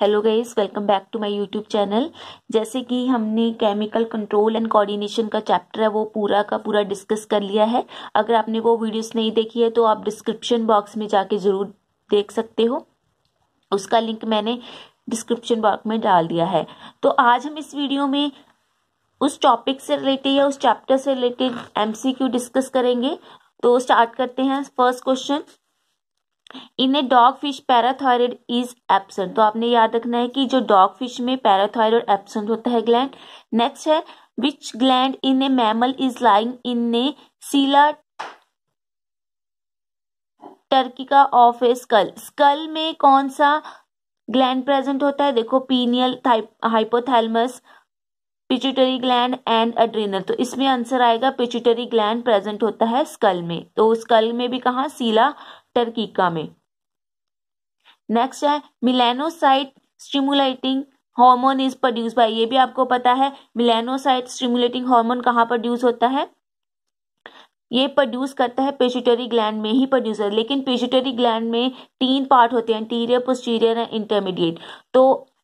hello guys welcome back to my YouTube channel जैसे कि हमने केमिकल कंट्रोल एंड कोऑर्डिनेशन का चैप्टर है वो पूरा का पूरा डिस्कस कर लिया है अगर आपने वो वीडियोस नहीं देखी है तो आप डिस्क्रिप्शन बॉक्स में जाके ज़रूर देख सकते हो उसका लिंक मैंने डिस्क्रिप्शन बॉक्स में डाल दिया है तो आज हम इस वीडियो में उस टॉपिक से रिलेटेड या उस चैप्टर से रिलेटेड एम डिस्कस करेंगे तो स्टार्ट करते हैं first question in a dogfish parathyroid is absent तो आपने याद रखना है कि जो डॉग फिश में पैराथायरॉयड एबसेंट होता है ग्लैंड नेक्स्ट है which gland in a mammal is lying in a sella turcica of a skull skull में कौन सा ग्लैंड प्रेजेंट होता है देखो pineal hypothalamus pituitary gland and adrenal तो इसमें आंसर आएगा पिचुटरी ग्लैंड प्रेजेंट होता है स्कल में तो स्कल में भी कहा सीला टर्कीका में नेक्स्ट है melanocyte stimulating hormone is produce by ये भी आपको पता है मिलेनोसाइट स्टिमुलेटिंग हार्मोन कहाँ प्रोड्यूस होता है ये प्रोड्यूस करता है पेशुटरी ग्लैंड में ही प्रोड्यूस है लेकिन पेशुटरी ग्लैंड में तीन पार्ट होते हैं इंटीरियर पोस्टीरियर एंड इंटरमीडिएट तो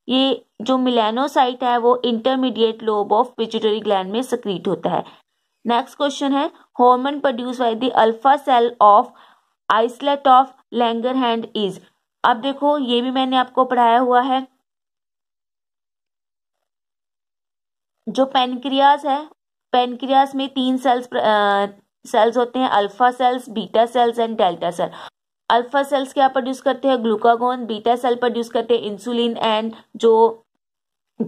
ये जो मिलेनोसाइट है वो intermediate lobe of pituitary gland में सक्रीट होता है नेक्स्ट क्वेश्चन है hormone produce by the alpha cell of islet of Langerhans is अब देखो ये भी मैंने आपको पढ़ाया हुआ है जो पेनक्रियाज है पेनक्रियाज में तीन सेल्स आ, सेल्स होते हैं alpha cells beta cells and delta cell alpha cells क्या प्रोड्यूस करते हैं ग्लूकागोन बीटा सेल प्रोड्यूस करते हैं इंसुलिन एंड जो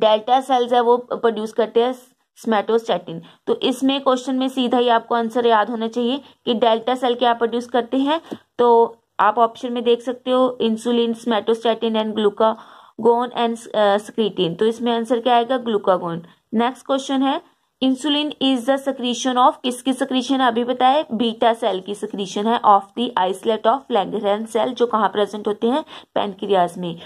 डेल्टा सेल्स है वो प्रोड्यूस करते हैं स्मेटोस्टैटिन तो इसमें क्वेश्चन में सीधा ही आपको आंसर याद होना चाहिए कि डेल्टा सेल क्या प्रोड्यूस करते हैं तो आप ऑप्शन में देख सकते हो insulin somatostatin and glucagon and secretin तो इसमें आंसर क्या आएगा ग्लूकागोन नेक्स्ट क्वेश्चन है insulin is the secretion of किसकी सक्रीशन है अभी बताए बीटा सेल की सक्रीशन है of the islet of Langerhans cell जो कहाँ प्रेजेंट होते हैं पेनक्रियाज में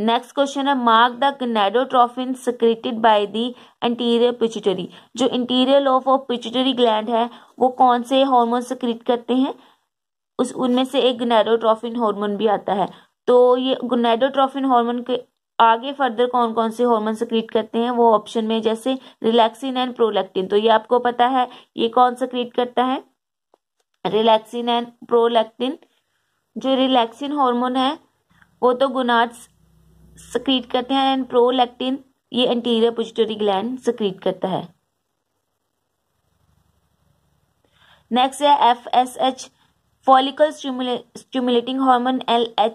नेक्स्ट क्वेश्चन है mark the gonadotrophin secreted by the anterior pituitary जो anterior lobe of pituitary gland है वो कौन से हार्मोन सिक्रेट करते हैं उस उनमें से एक गनेडोट्रॉफिन हार्मोन भी आता है तो ये गनेडोट्रॉफिन हार्मोन के आगे फर्दर कौन कौन से हार्मोन सिक्रेट करते हैं वो ऑप्शन में जैसे रिलैक्सिन एंड प्रोलैक्टिन तो ये आपको पता है ये कौन सिक्रेट करता है रिलैक्सिन एंड प्रोलैक्टिन जो रिलैक्सिन हार्मोन है वो तो गुनाट्स सक्रीट करते हैं एंड प्रोलैक्टिन ये एंटीरियर पोजिटरी ग्लैंड सक्रीट करता है नेक्स्ट है F S H follicle stimulating hormone L H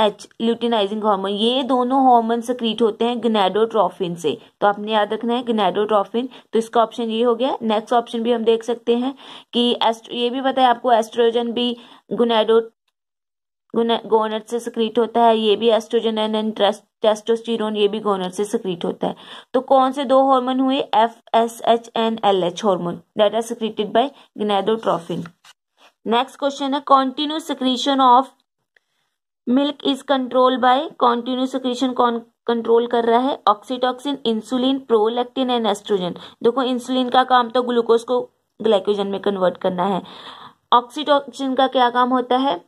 H luteinizing hormone ये दोनों हार्मोन सक्रीट होते हैं गनेडोट्रॉफिन से तो आपने याद रखना है गनेडोट्रॉफिन तो इसका ऑप्शन ये हो गया नेक्स्ट ऑप्शन भी हम देख सकते हैं कि एस्ट्रो ये भी पता आपको एस्ट्रोजन भी गुनेडोट गोनर से सक्रीट होता है ये भी एस्ट्रोजन एंड टेस्टोस्टेरोन ये भी गोनर से सक्रीट होता है तो कौन से दो हार्मोन हुए F S H and L H hormone that are secreted by gonadotrophin next question है continue secretion of milk is control by continue secretion कौन कंट्रोल कर रहा है oxytocin insulin prolactin and oestrogen देखो इंसुलिन का काम तो ग्लूकोज को ग्लाइकोजन में कन्वर्ट करना है ऑक्सीटॉक्सिन का क्या काम होता है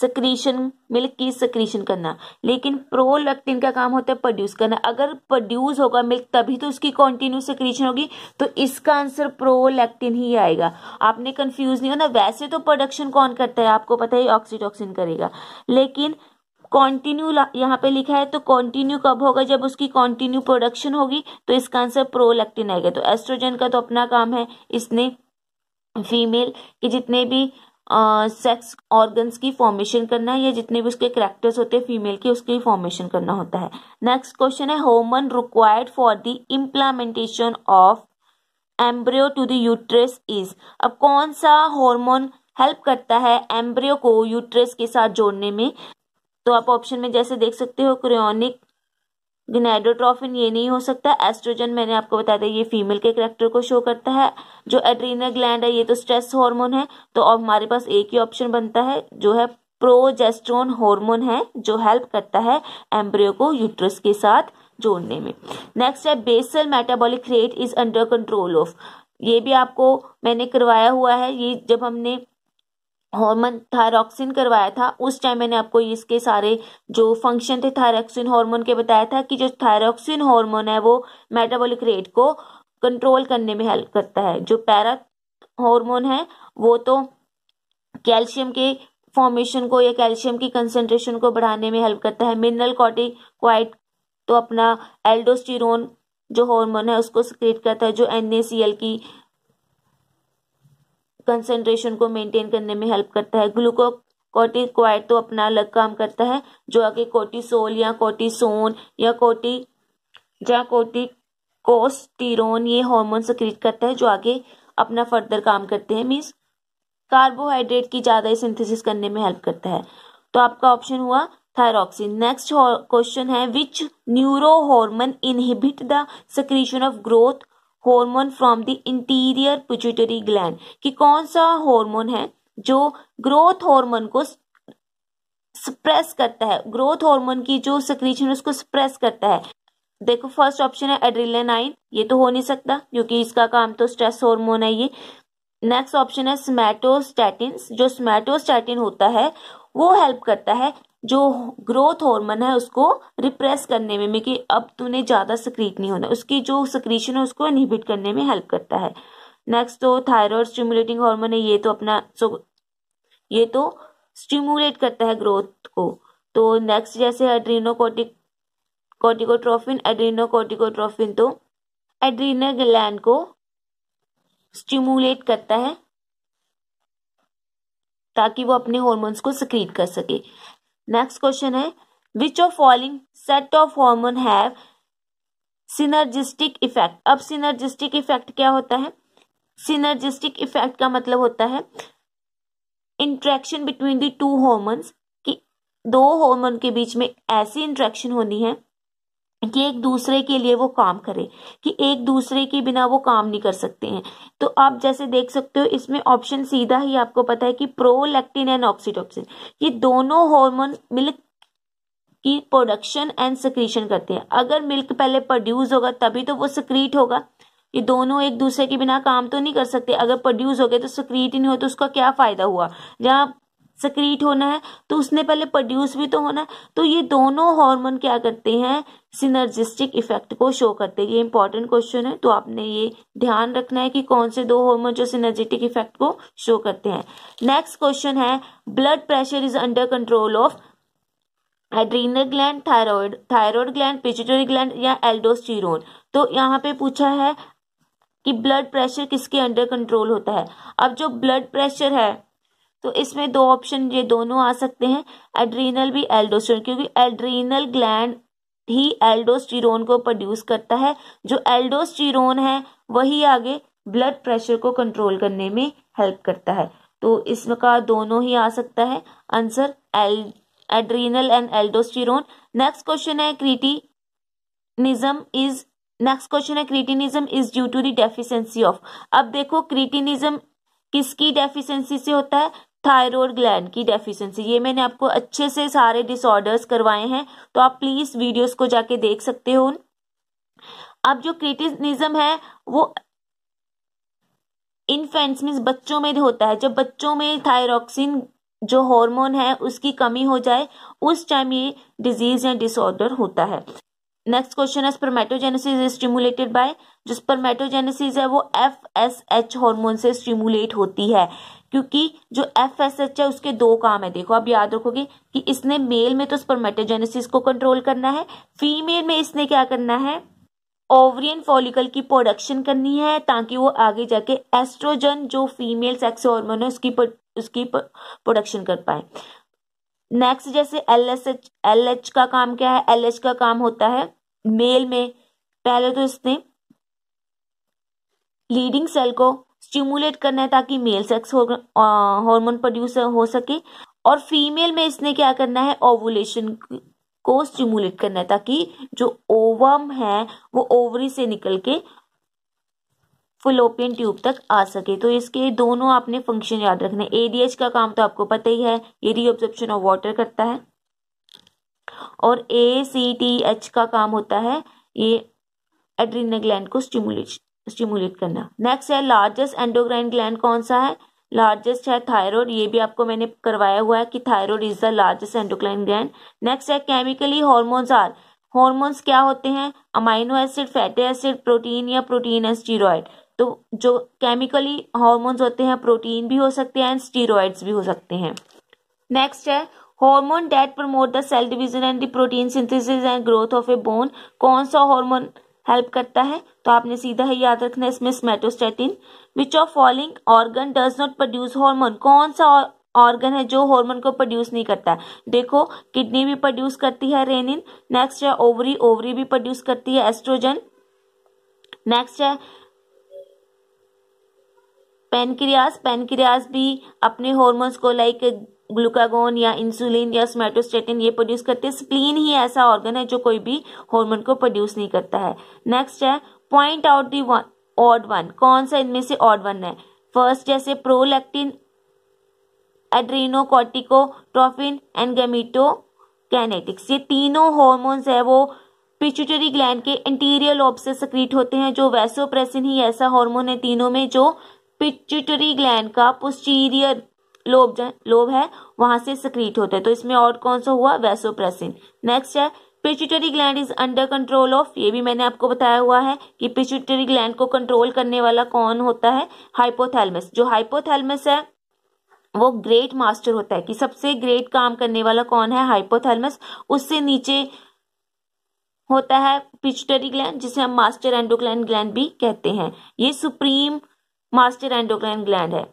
सक्रीशन मिल्क की सक्रीशन करना लेकिन प्रोलैक्टिन का काम होता है प्रोड्यूस करना अगर प्रोड्यूस होगा मिल्क तभी तो उसकी कॉन्टिन्यू सक्रीशन होगी तो इसका आंसर प्रोलैक्टिन ही आएगा आपने कंफ्यूज नहीं होना वैसे तो प्रोडक्शन कौन करता है आपको पता है ऑक्सीटॉक्सिन करेगा लेकिन कॉन्टिन्यू यहाँ पे लिखा है तो कॉन्टिन्यू कब होगा जब उसकी कॉन्टिन्यू प्रोडक्शन होगी तो इसका आंसर प्रोलैक्टिन आएगा तो एस्ट्रोजन का तो अपना काम है इसने फीमेल के जितने भी सेक्स ऑर्गन्स की फॉर्मेशन करना है या जितने भी उसके करेक्टर्स होते हैं फीमेल के उसकी फॉर्मेशन करना होता है नेक्स्ट क्वेश्चन है hormone required for the implantation of embryo to the uterus is अब कौन सा हार्मोन हेल्प करता है एम्ब्रियो को यूट्रस के साथ जोड़ने में तो आप ऑप्शन में जैसे देख सकते हो क्रियोनिक गनेडोट्रॉफिन ये नहीं हो सकता एस्ट्रोजन मैंने आपको बताया था ये फीमेल के करेक्टर को शो करता है जो एड्रीनल ग्लैंड है ये तो स्ट्रेस हार्मोन है तो अब हमारे पास एक ही ऑप्शन बनता है जो है प्रोजेस्ट्रोन हार्मोन है जो हेल्प करता है एम्ब्रियो को यूट्रस के साथ जोड़ने में नेक्स्ट है basal metabolic rate is under control of ये भी आपको मैंने करवाया हुआ है ये जब हमने हार्मोन थायरॉक्सिन करवाया था उस टाइम मैंने आपको इसके सारे जो फंक्शन थे थायरॉक्सिन हार्मोन के बताया था कि जो थायरॉक्सिन हार्मोन है वो मेटाबॉलिक रेट को कंट्रोल करने में हेल्प करता है जो पैरा हार्मोन है वो तो कैल्शियम के फॉर्मेशन को या कैल्शियम की कंसंट्रेशन को बढ़ाने में हेल्प करता है मिनरल कॉटिक्वाइट तो अपना एल्डोस्टिरोन जो हार्मोन है उसको सिक्रेट करता है जो एन की कंसेंट्रेशन को मेंटेन करने में हेल्प करता है ग्लूको तो अपना अलग काम करता है जो आगे कोटिसोल या कोर्टिसोन या कोटी या कोटिकोस्टीरोन ये हार्मोन सक्रिय करता है जो आगे अपना फर्दर काम करते हैं मीन्स कार्बोहाइड्रेट की ज़्यादा सिंथेसिस करने में हेल्प करता है तो आपका ऑप्शन हुआ थायरोक्सिन नेक्स्ट क्वेश्चन है which neurohormone inhibit the secretion of growth hormone from the anterior pituitary gland कि कौन सा हार्मोन है जो ग्रोथ हार्मोन को सप्रेस करता है ग्रोथ हार्मोन की जो सक्रीशन उसको सप्रेस करता है देखो फर्स्ट ऑप्शन है एड्रिलेनाइन ये तो हो नहीं सकता क्योंकि इसका काम तो स्ट्रेस हार्मोन है ये नेक्स्ट ऑप्शन है स्मैटोस्टैटिन जो स्मैटोस्टैटिन होता है वो हेल्प करता है जो ग्रोथ हार्मोन है उसको रिप्रेस करने में, कि अब तूने ज़्यादा सक्रीट नहीं होना उसकी जो सक्रीशन है उसको इनहिबिट करने में हेल्प करता है नेक्स्ट तो थायराइड स्टिमुलेटिंग हार्मोन है ये तो अपना सो ये तो स्टिमुलेट करता है ग्रोथ को तो नेक्स्ट जैसे एड्रीनोकोटिक कोटिकोट्रोफिन एड्रीनोकोटिकोट्रोफिन तो एड्रीनल ग्लैंड को स्टिमुलेट करता है ताकि वो अपने हॉर्मोन्स को सक्रीट कर सके नेक्स्ट क्वेश्चन है which of following set of hormone have synergistic effect अब सिनर्जिस्टिक इफेक्ट क्या होता है सिनर्जिस्टिक इफेक्ट का मतलब होता है interaction between the two hormones कि दो हॉर्मोन के बीच में ऐसी इंट्रैक्शन होनी है कि एक दूसरे के लिए वो काम करें कि एक दूसरे के बिना वो काम नहीं कर सकते हैं तो आप जैसे देख सकते हो इसमें ऑप्शन सीधा ही आपको पता है कि प्रोलेक्टिन एंड ऑक्सीटॉक्सिन ये दोनों हार्मोन मिल्क की प्रोडक्शन एंड सक्रीशन करते हैं अगर मिल्क पहले प्रोड्यूस होगा तभी तो वो सक्रीट होगा ये दोनों एक दूसरे के बिना काम तो नहीं कर सकते अगर प्रोड्यूस हो गए तो सक्रीट ही नहीं हो तो उसका क्या फायदा हुआ जहाँ सक्रीट होना है तो उसने पहले प्रोड्यूस भी तो होना है तो ये दोनों हार्मोन क्या करते हैं सिनर्जिस्टिक इफेक्ट को शो करते हैं ये इंपॉर्टेंट क्वेश्चन है तो आपने ये ध्यान रखना है कि कौन से दो हार्मोन जो सिनर्जेटिक इफेक्ट को शो करते हैं नेक्स्ट क्वेश्चन है blood pressure is under control of adrenal gland thyroid thyroid gland pituitary gland या एल्डोस्टीरोन तो यहाँ पे पूछा है कि ब्लड प्रेशर किसके अंडर कंट्रोल होता है अब जो ब्लड प्रेशर है तो इसमें दो ऑप्शन ये दोनों आ सकते हैं एड्रीनल भी एल्डोस्टेरोन क्योंकि एड्रीनल ग्लैंड ही एल्डोस्टिरोन को प्रोड्यूस करता है जो एल्डोस्टिरोन है वही आगे ब्लड प्रेशर को कंट्रोल करने में हेल्प करता है तो इसमें का दोनों ही आ सकता है answer L adrenal and aldosterone next question है क्रिटिनिज्म इज नेक्स्ट क्वेश्चन है cretinism is due to the deficiency of अब देखो क्रिटिनिज्म किसकी डेफिशिएंसी से होता है थायरोड ग्लैंड की डेफिशिएंसी ये मैंने आपको अच्छे से सारे डिसऑर्डर्स करवाए हैं तो आप प्लीज वीडियोस को जाके देख सकते हो अब जो क्रिटिसिज्म है वो इन्फेंट्स मीन्स बच्चों में होता है जब बच्चों में थायरोक्सिन जो हार्मोन है उसकी कमी हो जाए उस टाइम ये डिजीज या डिसऑर्डर होता है नेक्स्ट क्वेश्चन है स्पर्मेटोजेनेसिस इज स्टिमुलेटेड बाय जो स्पर्मेटोजेनेसिस है वो एफ एस एच हॉर्मोन से स्टिमुलेट होती है क्योंकि जो एफ एस एच है उसके दो काम है देखो आप याद रखोगे कि इसने मेल में तो स्पर्मेटोजेनेसिस को कंट्रोल करना है फीमेल में इसने क्या करना है ओवरियन फॉलिकल की प्रोडक्शन करनी है ताकि वो आगे जाके एस्ट्रोजन जो फीमेल सेक्स हॉर्मोन है उसकी पर, उसकी प्रोडक्शन कर पाए नेक्स्ट जैसे L S H L H का काम क्या है एल एच का काम होता है मेल में पहले तो इसने लीडिंग सेल को स्टिमुलेट करना है ताकि मेल सेक्स हार्मोन प्रोड्यूस हो सके और फीमेल में इसने क्या करना है ओवुलेशन को स्टिमुलेट करना है ताकि जो ओवम है वो ओवरी से निकल के फिलोपियन ट्यूब तक आ सके तो इसके दोनों आपने फंक्शन याद रखना है एडीएच का काम तो आपको पता ही है ये रीऑब्जॉर्प्शन ऑफ वाटर करता है और ए सी टी एच का काम होता है ये एड्रीनल ग्लैंड को स्टिमुलेट स्टिमुलेट करना नेक्स्ट है लार्जेस्ट एंडोग्राइन ग्लैंड कौन सा है लार्जेस्ट है थायरॉयड ये भी आपको मैंने करवाया हुआ है कि thyroid is the largest endocrine gland next है केमिकली हॉर्मोन्स आर हॉर्मोन्स क्या होते हैं amino acid fatty acid protein या प्रोटीन एंड स्टीरोड तो जो केमिकली हॉर्मोन्स होते हैं प्रोटीन भी हो सकते हैं एंड स्टीरोइड्स भी हो सकते हैं नेक्स्ट है hormone that promote the cell division and the protein synthesis and growth of a bone कौन सा हॉर्मोन हेल्प करता है तो आपने सीधा ही याद रखना इसमें somatostatin which of following organ does not produce hormone कौन सा ऑर्गन है जो हार्मोन को प्रोड्यूस नहीं करता देखो किडनी भी प्रोड्यूस करती है रेनिन नेक्स्ट है ओवरी ओवरी भी प्रोड्यूस करती है एस्ट्रोजन नेक्स्ट है पेनक्रियास पेनक्रियास भी अपने हॉर्मोन्स को लाइक ग्लूकागोन या इंसुलिन या स्मेटोस्टेटिन ये प्रोड्यूस करते हैं स्प्लीन ही ऐसा ऑर्गन है जो कोई भी हॉर्मोन को प्रोड्यूस नहीं करता है नेक्स्ट है point out the odd one कौन सा इनमें से ऑड वन है फर्स्ट जैसे prolactin adrenocorticotrophin and gametokinetics ये तीनों हॉर्मोन्स है वो पिचुटरी ग्लैंड के इंटीरियर लोब से सक्रीट होते हैं जो वैसोप्रेसिन ही ऐसा हार्मोन है तीनों में जो पिचुटरी ग्लैंड का पोस्टीरियर लोब लोब है वहां से सक्रीट होता है तो इसमें और कौन सा हुआ वैसोप्रेसिन नेक्स्ट है pituitary gland is under control of ये भी मैंने आपको बताया हुआ है कि पिचुटरी ग्लैंड को कंट्रोल करने वाला कौन होता है हाइपोथैलमस जो हाइपोथैलमस है वो ग्रेट मास्टर होता है कि सबसे ग्रेट काम करने वाला कौन है हाइपोथैलमस उससे नीचे होता है पिचुटरी ग्लैंड जिसे हम मास्टर एंडोक्लाइन ग्लैंड भी कहते हैं ये सुप्रीम मास्टर एंडोक्लाइन ग्लैंड है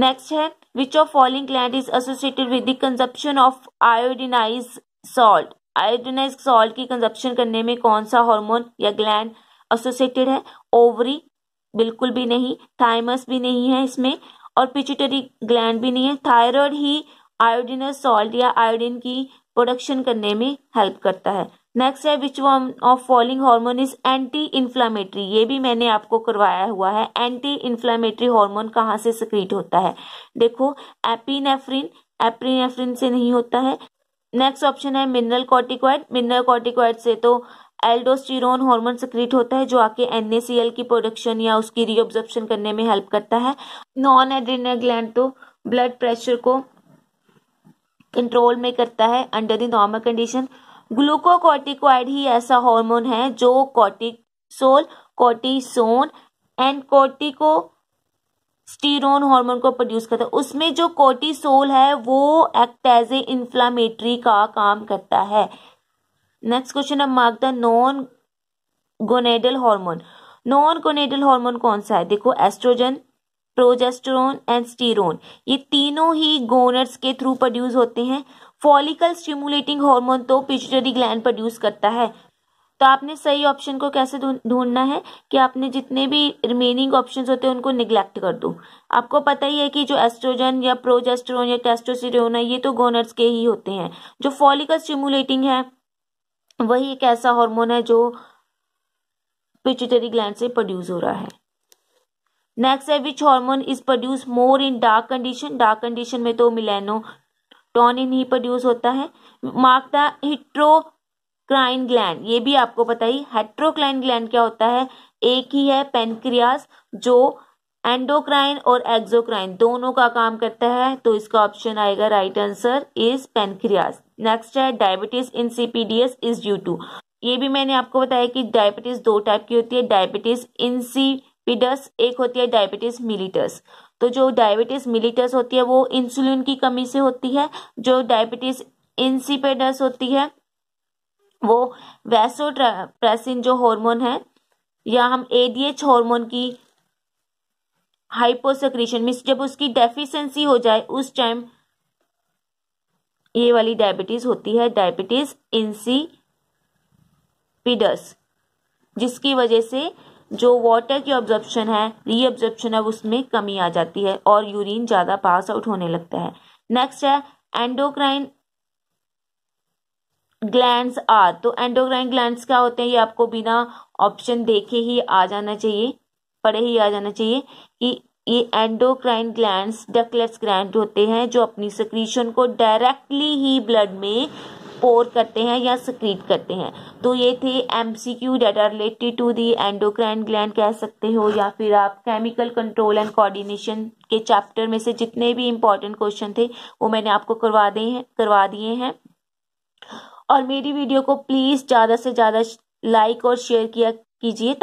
नेक्स्ट है which of following gland is associated with the consumption of iodinise salt iodinise salt की कंजप्शन करने में कौन सा हार्मोन या ग्लैंड एसोसिएटेड है ओवरी बिल्कुल भी नहीं थाइमस भी नहीं है इसमें और पिचुटरी ग्लैंड भी नहीं है थायरॉयड ही आयोडिनस सॉल्ट या आयोडीन की प्रोडक्शन करने में हेल्प करता है नेक्स्ट है which one of following hormone is anti inflammatory ये भी मैंने आपको करवाया हुआ है एंटी इन्फ्लामेटरी हार्मोन कहाँ से सक्रीट होता है देखो एपीनेफ्रिन एप्रीनेफ्रिन से नहीं होता है नेक्स्ट ऑप्शन है मिनरल कॉर्टिकॉइड मिनरल कॉर्टिकॉइड से तो एल्डोस्टिरोन हार्मोन सक्रीट होता है जो आके एनएसीएल की प्रोडक्शन या उसकी रीऑब्जॉर्प्शन करने में हेल्प करता है नॉन एड्रीन ग्लैंड तो ब्लड प्रेशर को कंट्रोल में करता है under the normal condition glucocorticoid ही ऐसा हार्मोन है जो cortisol cortisone and corticosterone hormone को प्रोड्यूस करता है उसमें जो कोर्टिसोल है वो एक्ट एज ए इन्फ्लामेटरी का काम करता है नेक्स्ट क्वेश्चन है mark the non gonadal hormone non gonadal hormone कौन सा है देखो एस्ट्रोजन प्रोजेस्टेरोन एंड स्टीरोन ये तीनों ही गोनर्स के थ्रू प्रोड्यूस होते हैं फॉलिकल स्टिमुलेटिंग हार्मोन तो पिचुटरी ग्लैंड प्रोड्यूस करता है तो आपने सही ऑप्शन को कैसे ढूंढना है कि आपने जितने भी रिमेनिंग ऑप्शन होते हैं उनको निगलेक्ट कर दो आपको पता ही है कि जो एस्ट्रोजन या प्रोजेस्ट्रोन या टेस्टोस्टेरोन है ये तो गोनर्स के ही होते हैं जो फॉलिकल स्टिमुलेटिंग है वही एक ऐसा हॉर्मोन है जो पिचुटरी ग्लैंड से प्रोड्यूस हो रहा है नेक्स्ट है which hormone is produce more in dark condition dark condition में तो मिलेनो टॉनिन ही प्रोड्यूस होता है मार्क द हिट्रोक्राइन ग्लैंड ये भी आपको पता ही हेट्रोक्राइन ग्लैंड क्या होता है एक ही है पेनक्रियास जो एंडोक्राइन और एक्सोक्राइन दोनों का काम करता है तो इसका ऑप्शन आएगा right answer is pancreas next है diabetes insipidus is due to ये भी मैंने आपको बताया कि डायबिटीज दो टाइप की होती है डायबिटीज इंसिपीडस एक होती है डायबिटीज मिलीटस तो जो डायबिटीज़ मिलिटस होती है वो इंसुलिन की कमी से होती है जो डायबिटीज़ इंसिपेडस होती है वो वैसोप्रेसिन जो हार्मोन है या हम एडीएच हार्मोन की हाइपोसक्रीशन मीन्स जब उसकी डेफिशिएंसी हो जाए उस टाइम ये वाली डायबिटीज़ होती है डायबिटीज़ इंसीपिडस जिसकी वजह से जो वाटर की ऑब्जॉर्प्शन है ऑब्जॉर्प्शन है उसमें कमी आ जाती है और यूरिन ज़्यादा पास आउट होने लगता है नेक्स्ट है एंडोक्राइन ग्लैंड्स आर तो एंडोक्राइन ग्लैंड्स क्या होते हैं ये आपको बिना ऑप्शन देखे ही आ जाना चाहिए पढ़े ही आ जाना चाहिए कि ये एंडोक्राइन ग्लैंड्स डकलेस ग्लैंड होते हैं जो अपनी सक्रीशन को डायरेक्टली ही ब्लड में पोर करते हैं या सक्रीट करते हैं तो ये थे M C Q that are related to the endocrine gland कह सकते हो या फिर आप केमिकल कंट्रोल एंड कोऑर्डिनेशन के चैप्टर में से जितने भी इंपॉर्टेंट क्वेश्चन थे वो मैंने आपको करवा दे हैं करवा दिए हैं और मेरी वीडियो को प्लीज़ ज़्यादा से ज़्यादा लाइक और शेयर किया कीजिए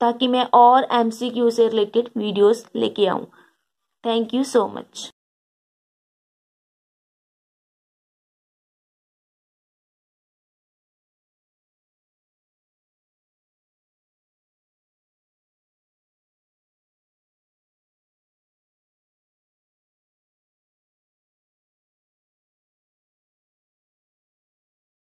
ताकि मैं और एमसीक्यू से रिलेटेड वीडियोस लेके आऊँ थैंक यू सो मच